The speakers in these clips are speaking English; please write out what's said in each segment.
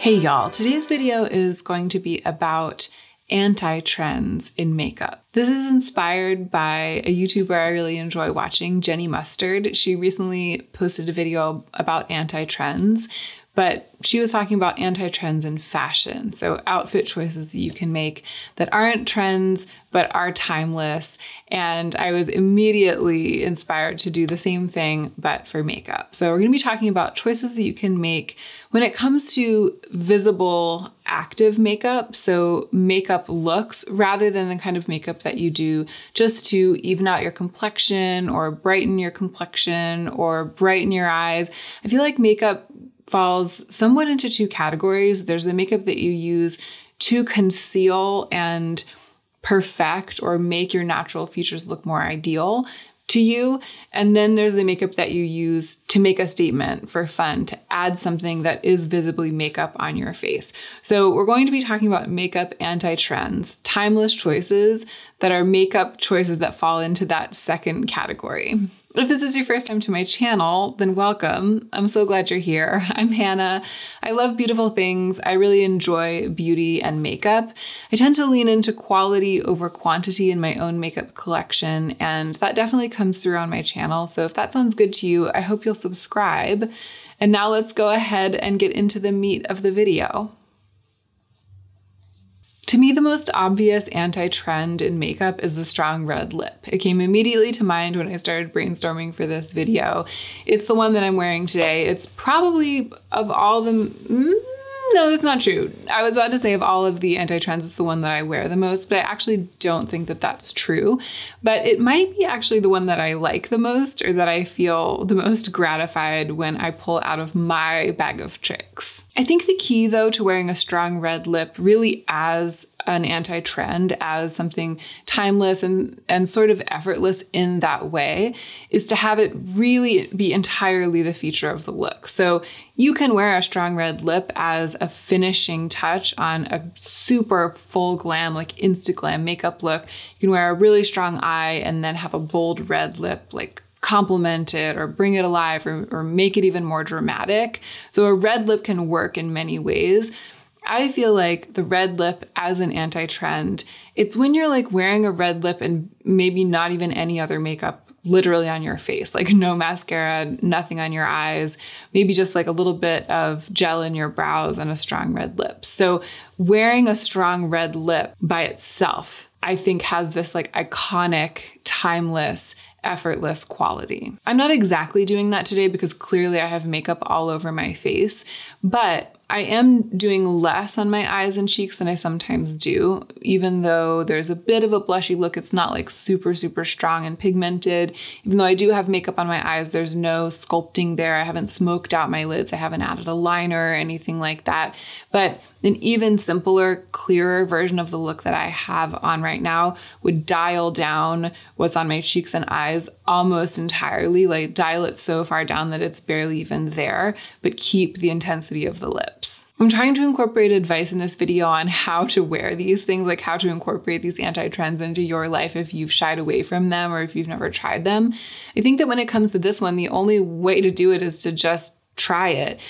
Hey y'all, today's video is going to be about anti-trends in makeup. This is inspired by a YouTuber I really enjoy watching, Jenny Mustard. She recently posted a video about anti-trends, but she was talking about anti trends in fashion. So, outfit choices that you can make that aren't trends but are timeless. And I was immediately inspired to do the same thing but for makeup. So, we're gonna be talking about choices that you can make when it comes to visible, active makeup. So, makeup looks rather than the kind of makeup that you do just to even out your complexion or brighten your complexion or brighten your eyes. I feel like makeup falls somewhat into two categories there's the makeup that you use to conceal and perfect or make your natural features look more ideal to you. And then there's the makeup that you use to make a statement for fun, to add something that is visibly makeup on your face. So, we're going to be talking about makeup anti trends, timeless choices that are makeup choices that fall into that second category. If this is your first time to my channel, then welcome. I'm so glad you're here. I'm Hannah. I love beautiful things. I really enjoy beauty and makeup. I tend to lean into quality over quantity in my own makeup collection, and that definitely comes through on my channel. So if that sounds good to you, I hope you'll subscribe. And now let's go ahead and get into the meat of the video. To me, the most obvious anti trend in makeup is the strong red lip. It came immediately to mind when I started brainstorming for this video. It's the one that I'm wearing today. It's probably, of all the mm, no, that's not true. I was about to say of all of the anti-trends, it's the one that I wear the most, but I actually don't think that that's true. But it might be actually the one that I like the most or that I feel the most gratified when I pull out of my bag of tricks. I think the key though to wearing a strong red lip really as an anti-trend as something timeless and and sort of effortless in that way is to have it really be entirely the feature of the look. So you can wear a strong red lip as a finishing touch on a super full glam like insta glam makeup look. You can wear a really strong eye and then have a bold red lip like complement it or bring it alive or, or make it even more dramatic. So a red lip can work in many ways I feel like the red lip as an anti trend, it's when you're like wearing a red lip and maybe not even any other makeup literally on your face, like no mascara, nothing on your eyes, maybe just like a little bit of gel in your brows and a strong red lip. So, wearing a strong red lip by itself, I think, has this like iconic, timeless, effortless quality. I'm not exactly doing that today because clearly I have makeup all over my face, but I am doing less on my eyes and cheeks than I sometimes do, even though there's a bit of a blushy look. It's not like super, super strong and pigmented. Even though I do have makeup on my eyes, there's no sculpting there. I haven't smoked out my lids. I haven't added a liner or anything like that. But an even simpler, clearer version of the look that I have on right now would dial down what's on my cheeks and eyes almost entirely, like dial it so far down that it's barely even there, but keep the intensity of the lips. I'm trying to incorporate advice in this video on how to wear these things, like how to incorporate these anti trends into your life if you've shied away from them or if you've never tried them. I think that when it comes to this one, the only way to do it is to just try it.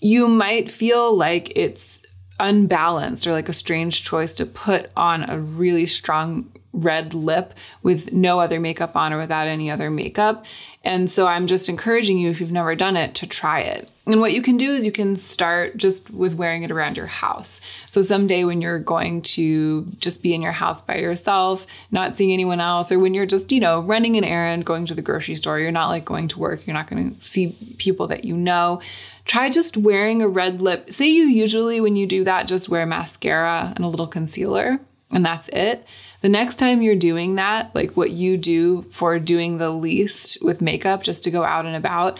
You might feel like it's unbalanced or like a strange choice to put on a really strong red lip with no other makeup on or without any other makeup. And so I'm just encouraging you, if you've never done it, to try it. And what you can do is you can start just with wearing it around your house. So someday when you're going to just be in your house by yourself, not seeing anyone else, or when you're just, you know, running an errand, going to the grocery store, you're not like going to work, you're not going to see people that you know Try just wearing a red lip. Say you usually, when you do that, just wear mascara and a little concealer, and that's it. The next time you're doing that, like what you do for doing the least with makeup, just to go out and about,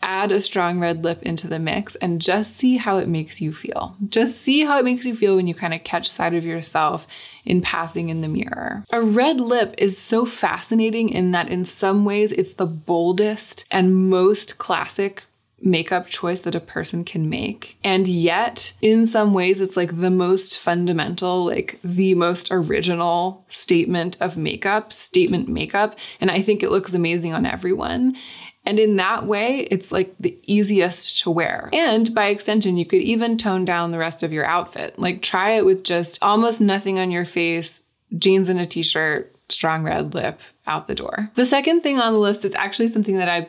add a strong red lip into the mix and just see how it makes you feel. Just see how it makes you feel when you kind of catch sight of yourself in passing in the mirror. A red lip is so fascinating in that, in some ways, it's the boldest and most classic makeup choice that a person can make. And yet, in some ways, it's like the most fundamental, like the most original statement of makeup, statement makeup. And I think it looks amazing on everyone. And in that way, it's like the easiest to wear. And by extension, you could even tone down the rest of your outfit. Like try it with just almost nothing on your face, jeans and a t shirt, strong red lip, out the door. The second thing on the list is actually something that I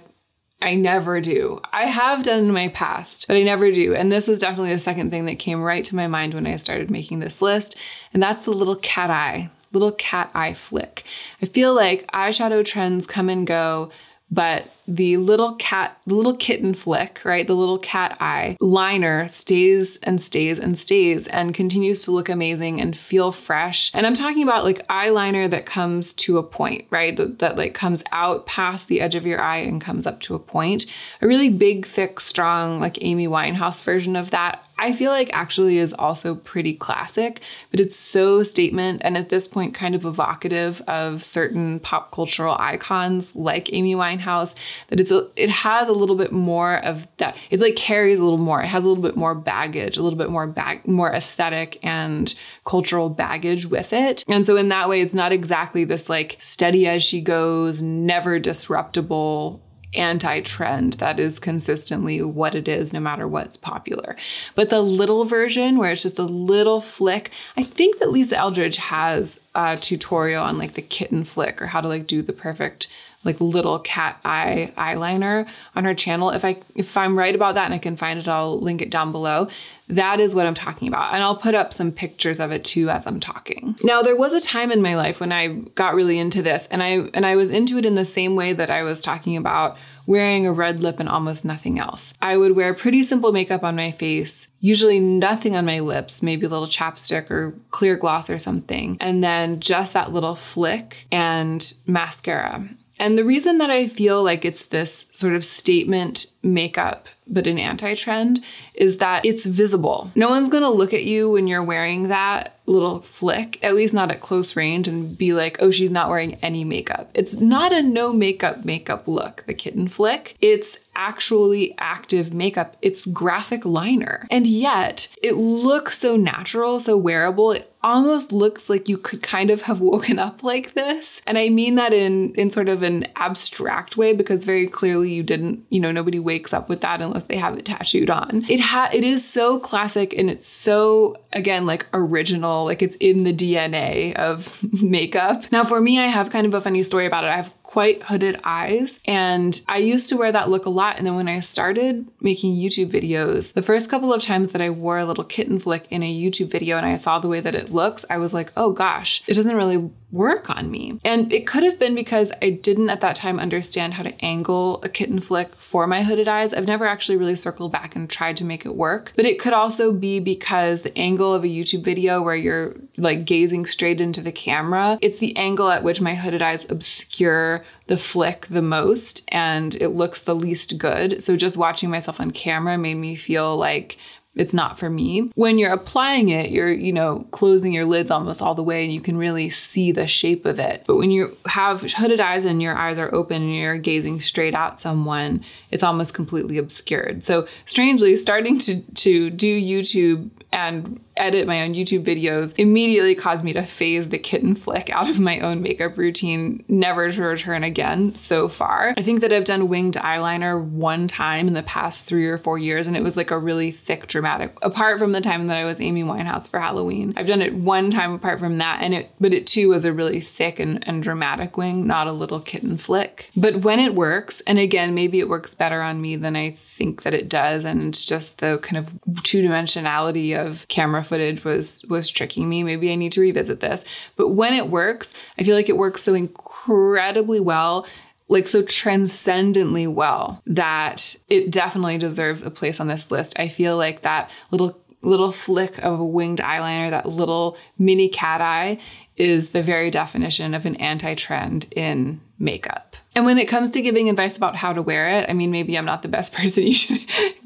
I never do. I have done in my past, but I never do. And this was definitely the second thing that came right to my mind when I started making this list. And that's the little cat eye, little cat eye flick. I feel like eyeshadow trends come and go but the little cat little kitten flick right the little cat eye liner stays and stays and stays and continues to look amazing and feel fresh and i'm talking about like eyeliner that comes to a point right that, that like comes out past the edge of your eye and comes up to a point a really big thick strong like amy winehouse version of that I feel like actually is also pretty classic, but it's so statement and at this point kind of evocative of certain pop cultural icons like Amy Winehouse that it's a, it has a little bit more of that. It like carries a little more. It has a little bit more baggage, a little bit more bag more aesthetic and cultural baggage with it. And so in that way, it's not exactly this like steady as she goes, never disruptible anti trend. That is consistently what it is, no matter what's popular. But the little version, where it's just a little flick, I think that Lisa Eldridge has a tutorial on like the kitten flick or how to like do the perfect like little cat eye eyeliner on her channel. If I if I'm right about that and I can find it, I'll link it down below. That is what I'm talking about. And I'll put up some pictures of it too as I'm talking. Now, there was a time in my life when I got really into this and I and I was into it in the same way that I was talking about wearing a red lip and almost nothing else. I would wear pretty simple makeup on my face, usually nothing on my lips, maybe a little chapstick or clear gloss or something, and then just that little flick and mascara. And the reason that I feel like it's this sort of statement makeup, but an anti trend, is that it's visible. No one's gonna look at you when you're wearing that little flick, at least not at close range, and be like, oh, she's not wearing any makeup. It's not a no makeup makeup look, the kitten flick. It's actually active makeup. It's graphic liner. And yet it looks so natural, so wearable. It almost looks like you could kind of have woken up like this. And I mean that in in sort of an abstract way because very clearly you didn't, you know, nobody wakes up with that unless they have it tattooed on. It ha it is so classic and it's so again like original, like it's in the DNA of makeup. Now for me I have kind of a funny story about it. I have quite hooded eyes. And I used to wear that look a lot. And then when I started making YouTube videos, the first couple of times that I wore a little kitten flick in a YouTube video and I saw the way that it looks, I was like, oh gosh, it doesn't really work on me. And it could have been because I didn't at that time understand how to angle a kitten flick for my hooded eyes. I've never actually really circled back and tried to make it work, but it could also be because the angle of a YouTube video where you're like gazing straight into the camera, it's the angle at which my hooded eyes obscure the flick the most and it looks the least good. So just watching myself on camera made me feel like it's not for me. When you're applying it, you're, you know, closing your lids almost all the way and you can really see the shape of it. But when you have hooded eyes and your eyes are open and you're gazing straight at someone, it's almost completely obscured. So strangely, starting to, to do YouTube and edit my own YouTube videos immediately caused me to phase the kitten flick out of my own makeup routine, never to return again so far. I think that I've done winged eyeliner one time in the past three or four years, and it was like a really thick, dramatic, apart from the time that I was Amy Winehouse for Halloween. I've done it one time apart from that, and it, but it too was a really thick and, and dramatic wing, not a little kitten flick. But when it works, and again, maybe it works better on me than I think that it does, and it's just the kind of two dimensionality of camera footage was was tricking me. Maybe I need to revisit this. But when it works, I feel like it works so incredibly well like so transcendently well that it definitely deserves a place on this list. I feel like that little little flick of a winged eyeliner, that little mini cat eye is the very definition of an anti trend in makeup. And when it comes to giving advice about how to wear it, I mean, maybe I'm not the best person. You should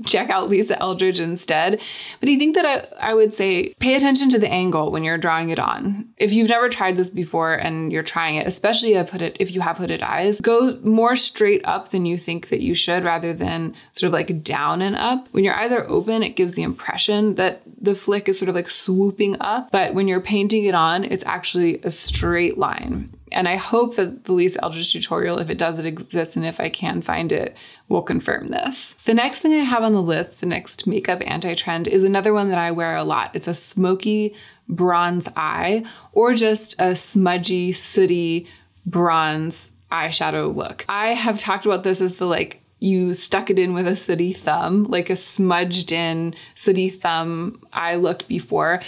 check out Lisa Eldridge instead. But I think that I, I would say pay attention to the angle when you're drawing it on. If you've never tried this before and you're trying it, especially if, hooded, if you have hooded eyes, go more straight up than you think that you should rather than sort of like down and up. When your eyes are open, it gives the impression that the flick is sort of like swooping up. But when you're painting it on, it's actually actually a straight line. And I hope that the Lisa Eldridge tutorial, if it doesn't exist and if I can find it, will confirm this. The next thing I have on the list, the next makeup anti-trend, is another one that I wear a lot. It's a smoky bronze eye or just a smudgy, sooty bronze eyeshadow look. I have talked about this as the like you stuck it in with a sooty thumb, like a smudged in sooty thumb eye look before.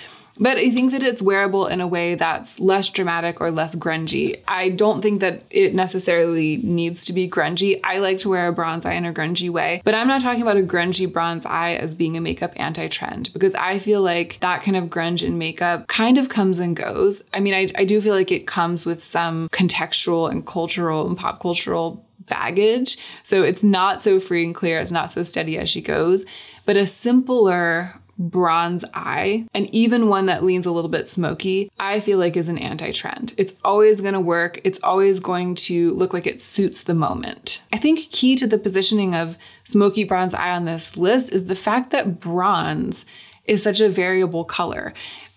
But I think that it's wearable in a way that's less dramatic or less grungy. I don't think that it necessarily needs to be grungy. I like to wear a bronze eye in a grungy way, but I'm not talking about a grungy bronze eye as being a makeup anti trend because I feel like that kind of grunge in makeup kind of comes and goes. I mean, I, I do feel like it comes with some contextual and cultural and pop cultural baggage. So it's not so free and clear, it's not so steady as she goes. But a simpler, bronze eye, and even one that leans a little bit smoky, I feel like is an anti trend. It's always gonna work, it's always going to look like it suits the moment. I think key to the positioning of smoky bronze eye on this list is the fact that bronze is such a variable color.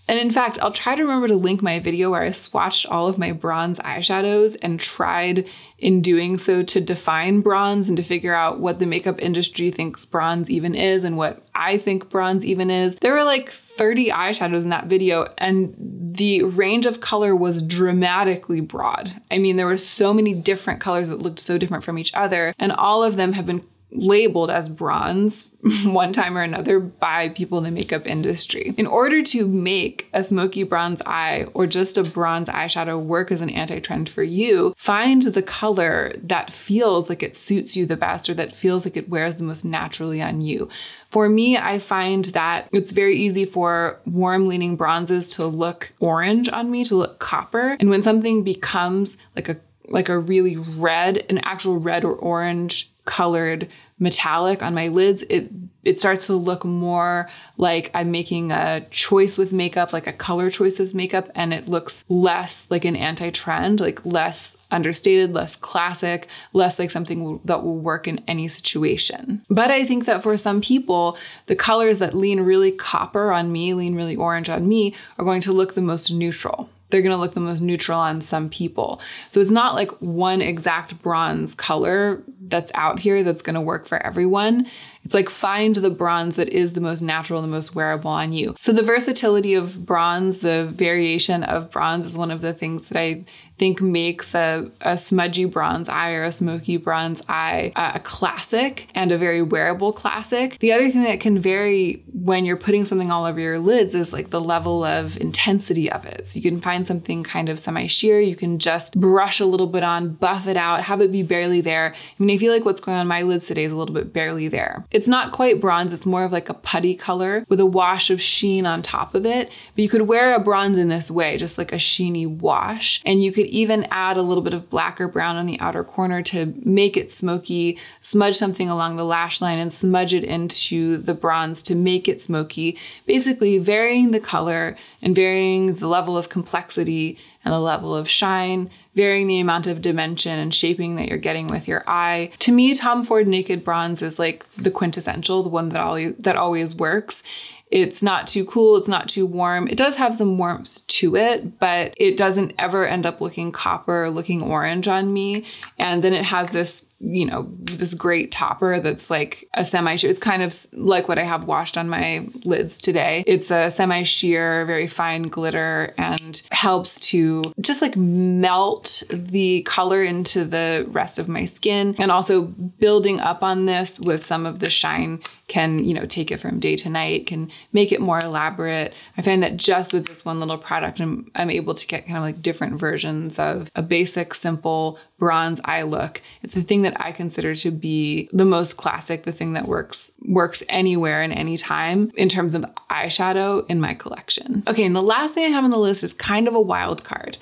And in fact, I'll try to remember to link my video where I swatched all of my bronze eyeshadows and tried in doing so to define bronze and to figure out what the makeup industry thinks bronze even is and what I think bronze even is. There were like 30 eyeshadows in that video and the range of color was dramatically broad. I mean, there were so many different colors that looked so different from each other and all of them have been labeled as bronze one time or another by people in the makeup industry. In order to make a smoky bronze eye or just a bronze eyeshadow work as an anti-trend for you, find the color that feels like it suits you the best or that feels like it wears the most naturally on you. For me, I find that it's very easy for warm leaning bronzes to look orange on me, to look copper. And when something becomes like a like a really red, an actual red or orange colored metallic on my lids, it it starts to look more like I'm making a choice with makeup, like a color choice with makeup, and it looks less like an anti-trend, like less understated, less classic, less like something that will work in any situation. But I think that for some people, the colors that lean really copper on me, lean really orange on me, are going to look the most neutral they're going to look the most neutral on some people. So it's not like one exact bronze color that's out here that's going to work for everyone. It's like find the bronze that is the most natural, the most wearable on you. So the versatility of bronze, the variation of bronze is one of the things that I think makes a, a smudgy bronze eye or a smoky bronze eye a classic and a very wearable classic. The other thing that can vary when you're putting something all over your lids is like the level of intensity of it. So you can find something kind of semi sheer, you can just brush a little bit on, buff it out, have it be barely there. I mean, I feel like what's going on my lids today is a little bit barely there. It's not quite bronze, it's more of like a putty color with a wash of sheen on top of it. But you could wear a bronze in this way, just like a sheeny wash. And you could even add a little bit of black or brown on the outer corner to make it smoky, smudge something along the lash line and smudge it into the bronze to make it smoky. Basically varying the color and varying the level of complexity and the level of shine, varying the amount of dimension and shaping that you're getting with your eye. To me, Tom Ford Naked Bronze is like the quintessential, the one that always that always works. It's not too cool, it's not too warm. It does have some warmth to it, but it doesn't ever end up looking copper, looking orange on me. And then it has this you know, this great topper that's like a semi sheer. It's kind of like what I have washed on my lids today. It's a semi sheer, very fine glitter and helps to just like melt the color into the rest of my skin. And also building up on this with some of the shine can, you know, take it from day to night, can make it more elaborate. I find that just with this one little product, I'm, I'm able to get kind of like different versions of a basic, simple bronze eye look. It's the thing that I consider to be the most classic, the thing that works works anywhere and any time in terms of eyeshadow in my collection. Okay, and the last thing I have on the list is kind of a wild card.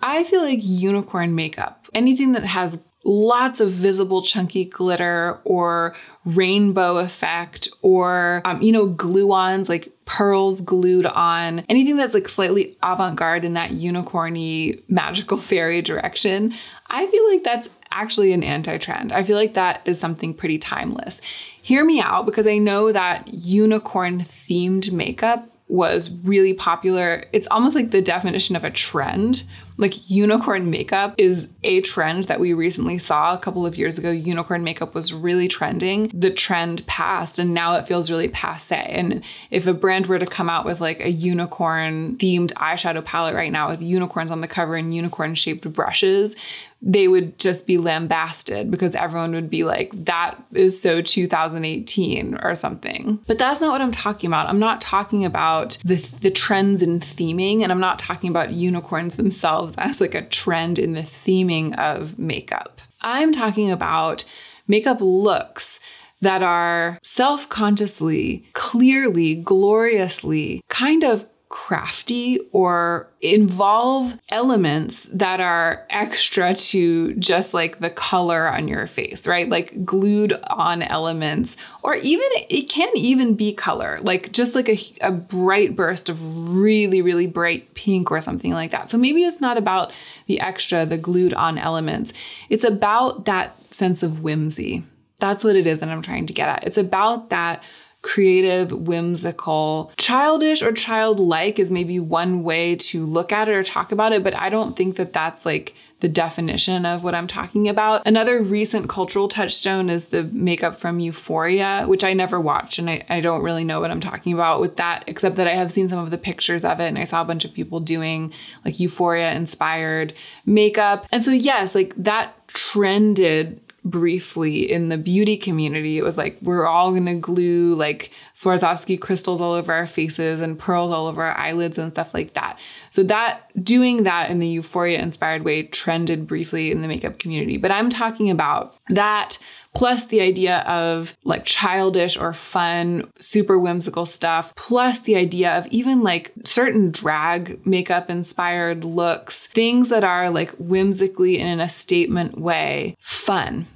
I feel like unicorn makeup, anything that has lots of visible chunky glitter or rainbow effect or um, you know glue-ons like pearls glued on anything that's like slightly avant-garde in that unicorny magical fairy direction i feel like that's actually an anti trend. I feel like that is something pretty timeless. Hear me out because I know that unicorn themed makeup was really popular. It's almost like the definition of a trend. Like unicorn makeup is a trend that we recently saw a couple of years ago. Unicorn makeup was really trending. The trend passed and now it feels really passe. And if a brand were to come out with like a unicorn themed eyeshadow palette right now with unicorns on the cover and unicorn shaped brushes, they would just be lambasted because everyone would be like, that is so 2018 or something. But that's not what I'm talking about. I'm not talking about the, the trends in theming, and I'm not talking about unicorns themselves as like a trend in the theming of makeup. I'm talking about makeup looks that are self consciously, clearly, gloriously kind of crafty or involve elements that are extra to just like the color on your face, right? Like glued on elements, or even it can even be color, like just like a, a bright burst of really, really bright pink or something like that. So maybe it's not about the extra, the glued on elements. It's about that sense of whimsy. That's what it is that I'm trying to get at. It's about that creative, whimsical. Childish or childlike is maybe one way to look at it or talk about it, but I don't think that that's like the definition of what I'm talking about. Another recent cultural touchstone is the makeup from Euphoria, which I never watched and I, I don't really know what I'm talking about with that, except that I have seen some of the pictures of it and I saw a bunch of people doing like Euphoria inspired makeup. And so, yes, like that trended briefly in the beauty community. It was like, we're all going to glue like Swarovski crystals all over our faces and pearls all over our eyelids and stuff like that. So, that doing that in the euphoria inspired way trended briefly in the makeup community. But I'm talking about that plus the idea of like childish or fun, super whimsical stuff, plus the idea of even like certain drag makeup inspired looks, things that are like whimsically and in a statement way fun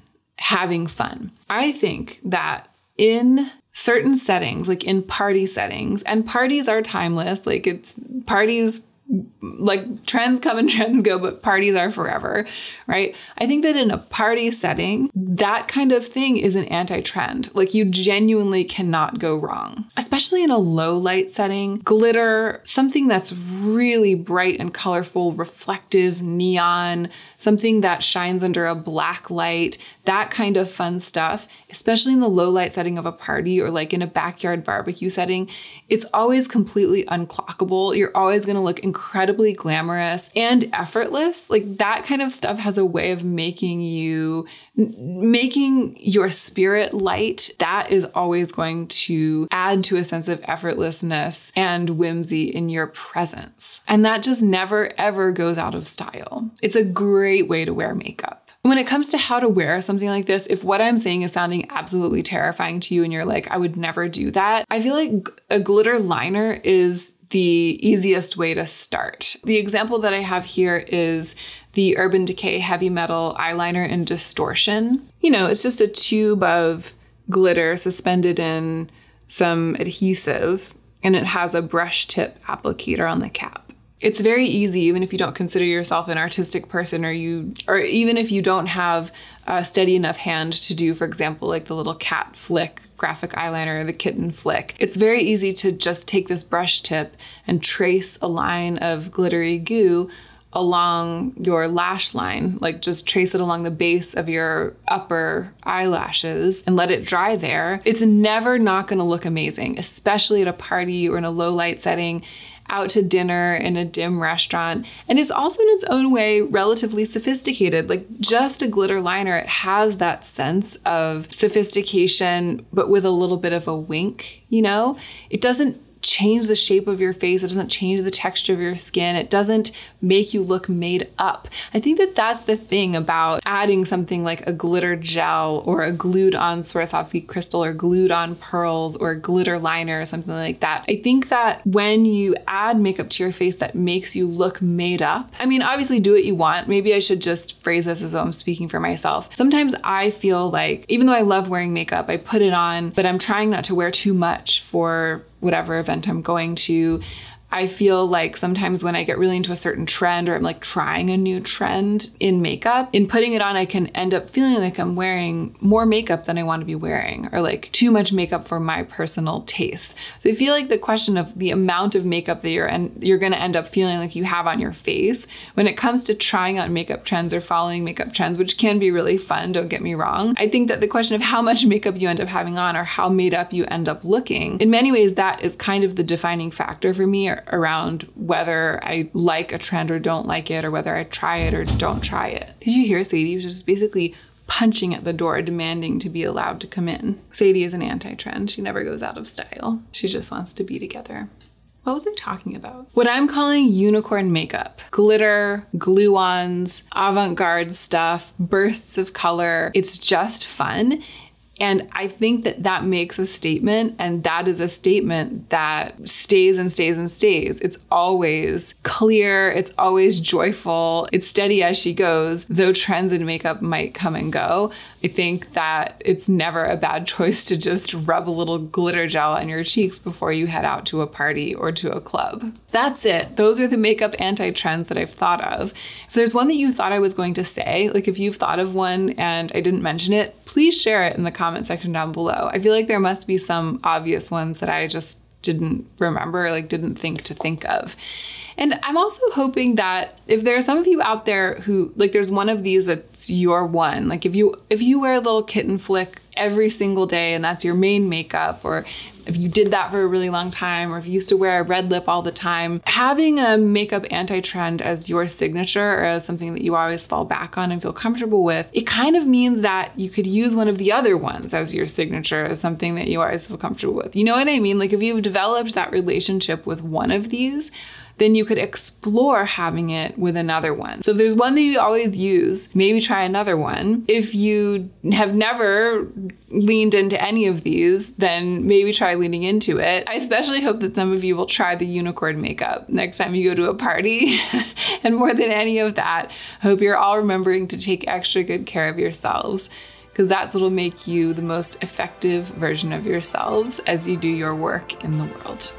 having fun. I think that in certain settings, like in party settings, and parties are timeless, like it's parties like trends come and trends go, but parties are forever, right? I think that in a party setting, that kind of thing is an anti trend. Like you genuinely cannot go wrong, especially in a low light setting. Glitter, something that's really bright and colorful, reflective, neon, something that shines under a black light, that kind of fun stuff especially in the low light setting of a party or like in a backyard barbecue setting, it's always completely unclockable. You're always gonna look incredibly glamorous and effortless. Like that kind of stuff has a way of making you, making your spirit light. That is always going to add to a sense of effortlessness and whimsy in your presence. And that just never, ever goes out of style. It's a great way to wear makeup. When it comes to how to wear something like this, if what I'm saying is sounding absolutely terrifying to you and you're like, I would never do that, I feel like a glitter liner is the easiest way to start. The example that I have here is the Urban Decay Heavy Metal Eyeliner in Distortion. You know, it's just a tube of glitter suspended in some adhesive and it has a brush tip applicator on the cap it's very easy, even if you don't consider yourself an artistic person or you, or even if you don't have a steady enough hand to do, for example, like the little cat flick graphic eyeliner or the kitten flick. It's very easy to just take this brush tip and trace a line of glittery goo along your lash line, like just trace it along the base of your upper eyelashes and let it dry there. It's never not gonna look amazing, especially at a party or in a low light setting out to dinner in a dim restaurant, and is also in its own way relatively sophisticated. Like just a glitter liner, it has that sense of sophistication, but with a little bit of a wink, you know? It doesn't change the shape of your face. It doesn't change the texture of your skin. It doesn't make you look made up. I think that that's the thing about adding something like a glitter gel or a glued on Swarovski crystal or glued on pearls or glitter liner or something like that. I think that when you add makeup to your face that makes you look made up, I mean, obviously do what you want. Maybe I should just phrase this as though I'm speaking for myself. Sometimes I feel like, even though I love wearing makeup, I put it on, but I'm trying not to wear too much for whatever event I'm going to I feel like sometimes when I get really into a certain trend or I'm like trying a new trend in makeup, in putting it on, I can end up feeling like I'm wearing more makeup than I want to be wearing or like too much makeup for my personal taste. So I feel like the question of the amount of makeup that you're and you're going to end up feeling like you have on your face when it comes to trying out makeup trends or following makeup trends, which can be really fun, don't get me wrong. I think that the question of how much makeup you end up having on or how made up you end up looking, in many ways that is kind of the defining factor for me or around whether I like a trend or don't like it, or whether I try it or don't try it. Did you hear Sadie was just basically punching at the door, demanding to be allowed to come in. Sadie is an anti-trend. She never goes out of style. She just wants to be together. What was I talking about? What I'm calling unicorn makeup. Glitter, glue-ons, avant-garde stuff, bursts of color. It's just fun. And I think that that makes a statement, and that is a statement that stays and stays and stays. It's always clear, it's always joyful, it's steady as she goes, though trends in makeup might come and go. I think that it's never a bad choice to just rub a little glitter gel on your cheeks before you head out to a party or to a club. That's it. Those are the makeup anti trends that I've thought of. If there's one that you thought I was going to say, like if you've thought of one and I didn't mention it, please share it in the comment section down below. I feel like there must be some obvious ones that I just didn't remember, like didn't think to think of. And I'm also hoping that if there are some of you out there who like there's one of these that's your one. Like if you if you wear a little kitten flick every single day and that's your main makeup or if you did that for a really long time or if you used to wear a red lip all the time, having a makeup anti trend as your signature or as something that you always fall back on and feel comfortable with, it kind of means that you could use one of the other ones as your signature, as something that you always feel comfortable with. You know what I mean? Like if you've developed that relationship with one of these, then you could explore having it with another one. So if there's one that you always use, maybe try another one. If you have never leaned into any of these, then maybe try leaning into it. I especially hope that some of you will try the unicorn makeup next time you go to a party. and more than any of that, I hope you're all remembering to take extra good care of yourselves because that's what will make you the most effective version of yourselves as you do your work in the world.